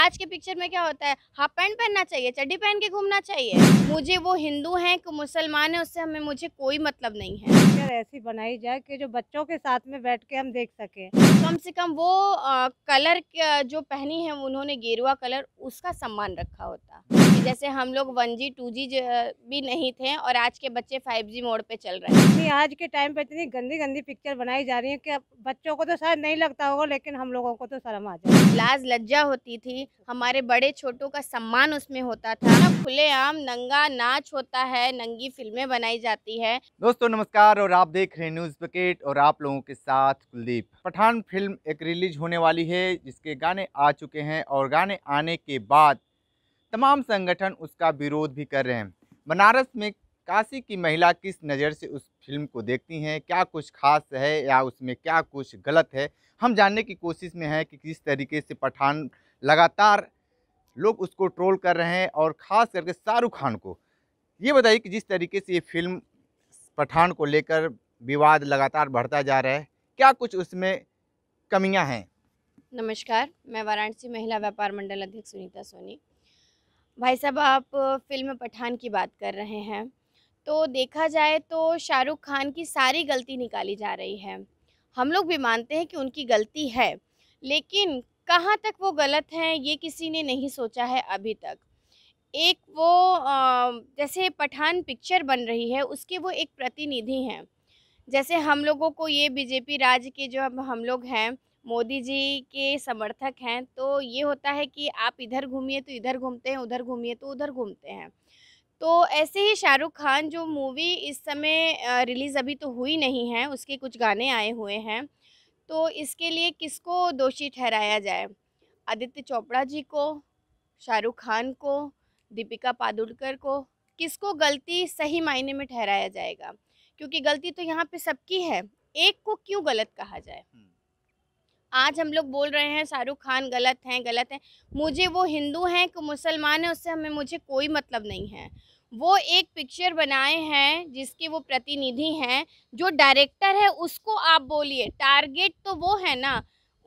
आज के पिक्चर में क्या होता है हाफ पैंट पहनना चाहिए चड्डी पहन के घूमना चाहिए मुझे वो हिंदू हैं कि मुसलमान है उससे हमें मुझे कोई मतलब नहीं है पिक्चर ऐसी बनाई जाए कि जो बच्चों के साथ में बैठ के हम देख सकें कम से कम वो आ, कलर जो पहनी है उन्होंने गेरुआ कलर उसका सम्मान रखा होता कि जैसे हम लोग वन जी टू जी भी नहीं थे और आज के बच्चे फाइव जी मोड पे चल रहे हैं आज के टाइम पे इतनी गंदी गंदी पिक्चर बनाई जा रही है कि बच्चों को तो शायद नहीं लगता होगा लेकिन हम लोगों को तो शर्म आ जाए लाज लज्जा होती थी हमारे बड़े छोटों का सम्मान उसमें होता था खुलेआम नंगा नाच होता है नंगी फिल्में बनाई जाती है दोस्तों नमस्कार और आप देख रहे हैं न्यूज पकेट और आप लोगों के साथ कुलदीप पठान फिल्म एक रिलीज होने वाली है जिसके गाने आ चुके हैं और गाने आने के बाद तमाम संगठन उसका विरोध भी कर रहे हैं बनारस में काशी की महिला किस नज़र से उस फिल्म को देखती हैं क्या कुछ खास है या उसमें क्या कुछ गलत है हम जानने की कोशिश में हैं कि किस तरीके से पठान लगातार लोग उसको ट्रोल कर रहे हैं और ख़ास करके शाहरुख खान को ये बताइए कि जिस तरीके से ये फिल्म पठान को लेकर विवाद लगातार बढ़ता जा रहा है क्या कुछ उसमें कमियां हैं नमस्कार मैं वाराणसी महिला व्यापार मंडल अध्यक्ष सुनीता सोनी भाई साहब आप फिल्म पठान की बात कर रहे हैं तो देखा जाए तो शाहरुख खान की सारी गलती निकाली जा रही है हम लोग भी मानते हैं कि उनकी गलती है लेकिन कहाँ तक वो गलत हैं ये किसी ने नहीं सोचा है अभी तक एक वो जैसे पठान पिक्चर बन रही है उसके वो एक प्रतिनिधि हैं जैसे हम लोगों को ये बीजेपी राज्य के जो हम लोग हैं मोदी जी के समर्थक हैं तो ये होता है कि आप इधर घूमिए तो इधर घूमते हैं उधर घूमिए तो उधर घूमते हैं तो ऐसे ही शाहरुख खान जो मूवी इस समय रिलीज़ अभी तो हुई नहीं है उसके कुछ गाने आए हुए हैं तो इसके लिए किसको दोषी ठहराया जाए आदित्य चोपड़ा जी को शाहरुख खान को दीपिका पादुलकर को किसको गलती सही मायने में ठहराया जाएगा क्योंकि गलती तो यहाँ पे सबकी है एक को क्यों गलत कहा जाए आज हम लोग बोल रहे हैं शाहरुख खान गलत हैं गलत हैं मुझे वो हिंदू हैं कि मुसलमान हैं उससे हमें मुझे कोई मतलब नहीं है वो एक पिक्चर बनाए हैं जिसके वो प्रतिनिधि हैं जो डायरेक्टर है उसको आप बोलिए टारगेट तो वो है ना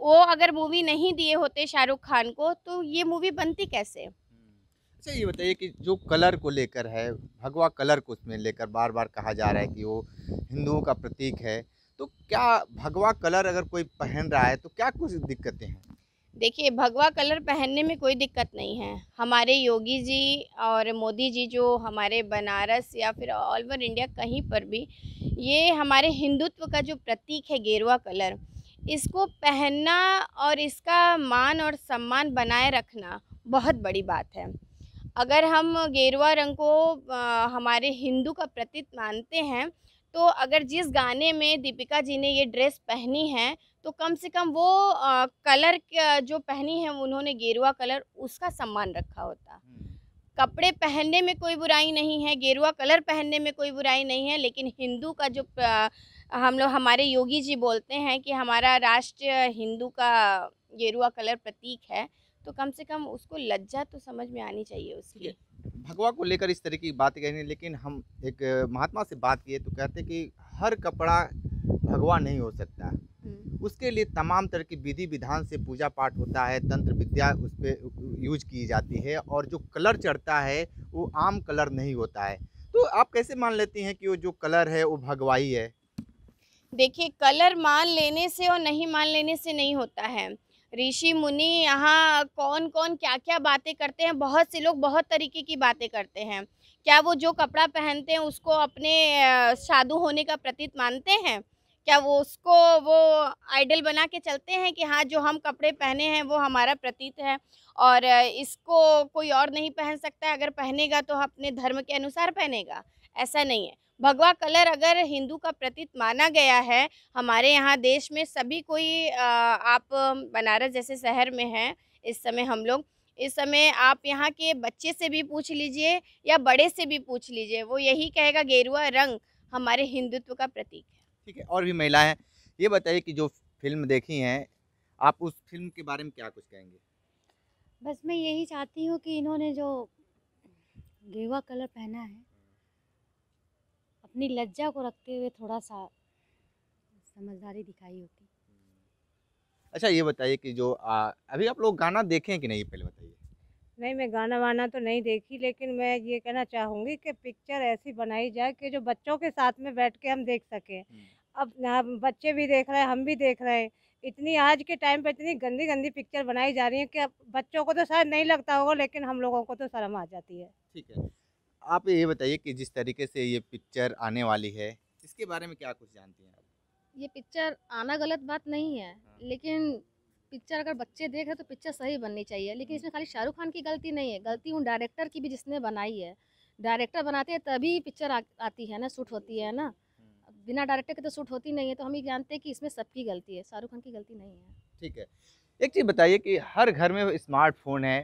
वो अगर मूवी नहीं दिए होते शाहरुख खान को तो ये मूवी बनती कैसे हम्म, अच्छा ये बताइए कि जो कलर को लेकर है भगवा कलर को उसमें लेकर बार बार कहा जा रहा है कि वो हिंदुओं का प्रतीक है तो क्या भगवा कलर अगर कोई पहन रहा है तो क्या कुछ दिक्कतें हैं देखिए भगवा कलर पहनने में कोई दिक्कत नहीं है हमारे योगी जी और मोदी जी जो हमारे बनारस या फिर ऑल ओवर इंडिया कहीं पर भी ये हमारे हिंदुत्व का जो प्रतीक है गेरुआ कलर इसको पहनना और इसका मान और सम्मान बनाए रखना बहुत बड़ी बात है अगर हम गेरुआ रंग को हमारे हिंदू का प्रतीक मानते हैं तो अगर जिस गाने में दीपिका जी ने ये ड्रेस पहनी है तो कम से कम वो आ, कलर जो पहनी है उन्होंने गेरुआ कलर उसका सम्मान रखा होता हम्म। कपड़े पहनने में कोई बुराई नहीं है गेरुआ कलर पहनने में कोई बुराई नहीं है लेकिन हिंदू का जो आ, हम लोग हमारे योगी जी बोलते हैं कि हमारा राष्ट्र हिंदू का गेरुआ कलर प्रतीक है तो कम से कम उसको लज्जा तो समझ में आनी चाहिए उसकी भगवा को लेकर इस तरह की बात कह लेकिन हम एक महात्मा से बात किए तो कहते कि हर कपड़ा भगवा नहीं हो सकता हम्म। उसके लिए तमाम तरह की विधि विधान से पूजा पाठ होता है तंत्र विद्या उस पर यूज की जाती है और जो कलर चढ़ता है वो आम कलर नहीं होता है तो आप कैसे मान लेती हैं कि वो जो कलर है वो भगवाई है देखिए कलर मान लेने से और नहीं मान लेने से नहीं होता है ऋषि मुनि यहाँ कौन कौन क्या क्या बातें करते हैं बहुत से लोग बहुत तरीके की बातें करते हैं क्या वो जो कपड़ा पहनते हैं उसको अपने साधु होने का प्रतीत मानते हैं क्या वो उसको वो आइडल बना के चलते हैं कि हाँ जो हम कपड़े पहने हैं वो हमारा प्रतीत है और इसको कोई और नहीं पहन सकता अगर पहनेगा तो अपने धर्म के अनुसार पहनेगा ऐसा नहीं है भगवा कलर अगर हिंदू का प्रतीक माना गया है हमारे यहाँ देश में सभी कोई आप बनारस जैसे शहर में हैं इस समय हम लोग इस समय आप यहाँ के बच्चे से भी पूछ लीजिए या बड़े से भी पूछ लीजिए वो यही कहेगा गेरुआ रंग हमारे हिंदुत्व का प्रतीक है ठीक है और भी महिलाएं ये बताइए कि जो फिल्म देखी हैं आप उस फिल्म के बारे में क्या कुछ कहेंगे बस मैं यही चाहती हूँ कि इन्होंने जो गेरुआ कलर पहना है अपनी लज्जा को रखते हुए थोड़ा सा समझदारी दिखाई होती अच्छा ये बताइए कि जो आ, अभी आप लोग गाना देखें कि नहीं पहले बताइए नहीं मैं गाना वाना तो नहीं देखी लेकिन मैं ये कहना चाहूँगी कि पिक्चर ऐसी बनाई जाए कि जो बच्चों के साथ में बैठ के हम देख सकें हम्म। अब बच्चे भी देख रहे हैं हम भी देख रहे हैं इतनी आज के टाइम पर इतनी गंदी गंदी पिक्चर बनाई जा रही है कि अब बच्चों को तो शायद नहीं लगता होगा लेकिन हम लोगों को तो शर्म आ जाती है ठीक है आप ये बताइए कि जिस तरीके से ये पिक्चर आने वाली है इसके बारे में क्या कुछ जानती हैं आप ये पिक्चर आना गलत बात नहीं है हाँ। लेकिन पिक्चर अगर बच्चे देख रहे तो पिक्चर सही बननी चाहिए लेकिन हम्म। इसमें खाली शाहरुख खान की गलती नहीं है गलती उन डायरेक्टर की भी जिसने बनाई है डायरेक्टर बनाते हैं तभी पिक्चर आती है ना शूट होती है ना हम्म। बिना डायरेक्टर के तो शूट होती नहीं है तो हम ये जानते हैं कि इसमें सबकी गलती है शाहरुख खान की गलती नहीं है ठीक है एक चीज़ बताइए कि हर घर में स्मार्टफोन है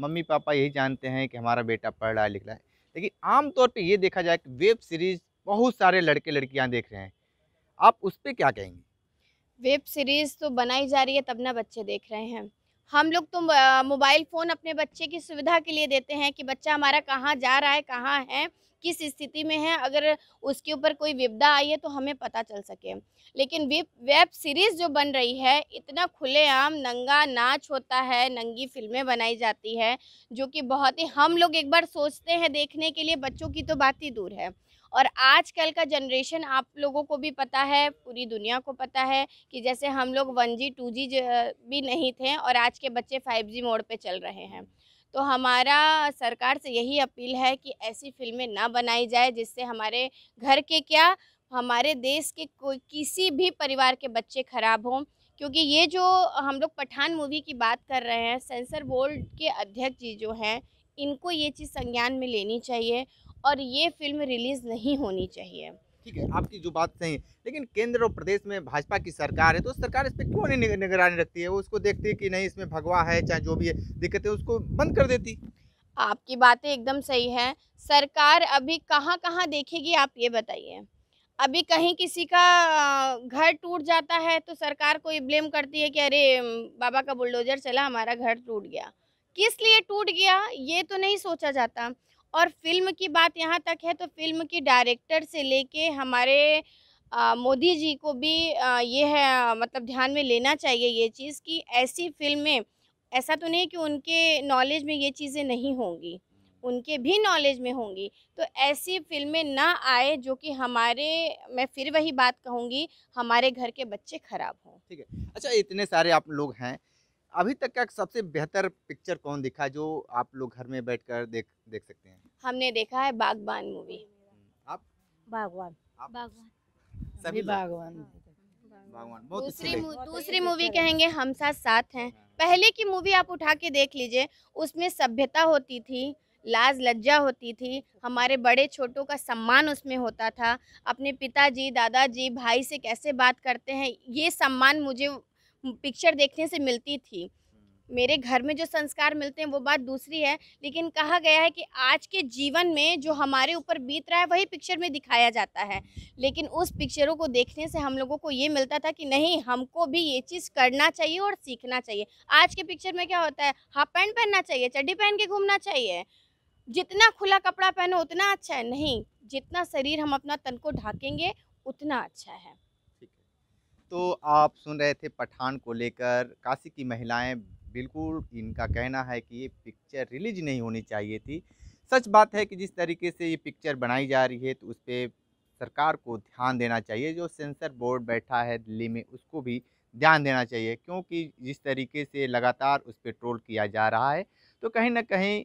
मम्मी पापा यही जानते हैं कि हमारा बेटा पढ़ रहा है लिख रहा है लेकिन आमतौर पर ये देखा जाए कि वेब सीरीज़ बहुत सारे लड़के लड़कियाँ देख रहे हैं आप उस पर क्या कहेंगे वेब सीरीज़ तो बनाई जा रही है तब ना बच्चे देख रहे हैं हम लोग तो मोबाइल फ़ोन अपने बच्चे की सुविधा के लिए देते हैं कि बच्चा हमारा कहाँ जा रहा है कहाँ है किस स्थिति में है अगर उसके ऊपर कोई विपदा आई है तो हमें पता चल सके लेकिन वेब सीरीज़ जो बन रही है इतना खुलेआम नंगा नाच होता है नंगी फिल्में बनाई जाती है जो कि बहुत ही हम लोग एक बार सोचते हैं देखने के लिए बच्चों की तो बात ही दूर है और आजकल का जनरेशन आप लोगों को भी पता है पूरी दुनिया को पता है कि जैसे हम लोग वन जी टू जी भी नहीं थे और आज के बच्चे फाइव जी मोड पर चल रहे हैं तो हमारा सरकार से यही अपील है कि ऐसी फिल्में ना बनाई जाए जिससे हमारे घर के क्या हमारे देश के कोई किसी भी परिवार के बच्चे खराब हों क्योंकि ये जो हम लोग पठान मूवी की बात कर रहे हैं सेंसर बोर्ड के अध्यक्ष जी जो हैं इनको ये चीज़ संज्ञान में लेनी चाहिए और ये फिल्म रिलीज़ नहीं होनी चाहिए ठीक है आपकी जो बात सही है लेकिन केंद्र और प्रदेश में भाजपा की सरकार है तो सरकार इस पर क्यों नहीं निगरानी रखती है वो उसको देखती है कि नहीं इसमें भगवा है चाहे जो भी है दिक्कत है उसको बंद कर देती आपकी बातें एकदम सही है सरकार अभी कहाँ कहाँ देखेगी आप ये बताइए अभी कहीं किसी का घर टूट जाता है तो सरकार को ये ब्लेम करती है कि अरे बाबा का बुलडोजर चला हमारा घर टूट गया किस लिए टूट गया ये तो नहीं सोचा जाता और फिल्म की बात यहाँ तक है तो फिल्म की डायरेक्टर से लेके हमारे मोदी जी को भी आ, ये है मतलब ध्यान में लेना चाहिए ये चीज़ कि ऐसी फिल्में ऐसा तो नहीं कि उनके नॉलेज में ये चीज़ें नहीं होंगी उनके भी नॉलेज में होंगी तो ऐसी फिल्में ना आए जो कि हमारे मैं फिर वही बात कहूँगी हमारे घर के बच्चे ख़राब हों ठीक है अच्छा इतने सारे आप लोग हैं अभी तक का सबसे बेहतर पिक्चर कौन दिखा जो आप लोग घर में बैठ कर देख देख सकते हैं हमने देखा है हम्म, बागवान मूवी आप बागवान सभी बागवान दूसरी दूसरी मूवी कहेंगे हम साथ साथ हैं पहले की मूवी आप उठा के देख लीजिए उसमें सभ्यता होती थी लाज लज्जा होती थी हमारे बड़े छोटों का सम्मान उसमें होता था अपने पिताजी दादाजी भाई से कैसे बात करते हैं ये सम्मान मुझे पिक्चर देखने से मिलती थी मेरे घर में जो संस्कार मिलते हैं वो बात दूसरी है लेकिन कहा गया है कि आज के जीवन में जो हमारे ऊपर बीत रहा है वही पिक्चर में दिखाया जाता है लेकिन उस पिक्चरों को देखने से हम लोगों को ये मिलता था कि नहीं हमको भी ये चीज़ करना चाहिए और सीखना चाहिए आज के पिक्चर में क्या होता है हाफ पैंट पहनना चाहिए चड्डी पहन के घूमना चाहिए जितना खुला कपड़ा पहनो उतना अच्छा है नहीं जितना शरीर हम अपना तन को ढाकेंगे उतना अच्छा है तो आप सुन रहे थे पठान को लेकर काशी की महिलाएं बिल्कुल इनका कहना है कि ये पिक्चर रिलीज नहीं होनी चाहिए थी सच बात है कि जिस तरीके से ये पिक्चर बनाई जा रही है तो उस पर सरकार को ध्यान देना चाहिए जो सेंसर बोर्ड बैठा है दिल्ली में उसको भी ध्यान देना चाहिए क्योंकि जिस तरीके से लगातार उस पर ट्रोल किया जा रहा है तो कहीं ना कहीं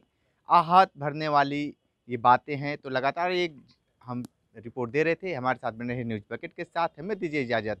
आहत भरने वाली ये बातें हैं तो लगातार एक हम रिपोर्ट दे रहे थे हमारे साथ बने रहे न्यूज़ पैकेट के साथ हमें दीजिए इजाज़त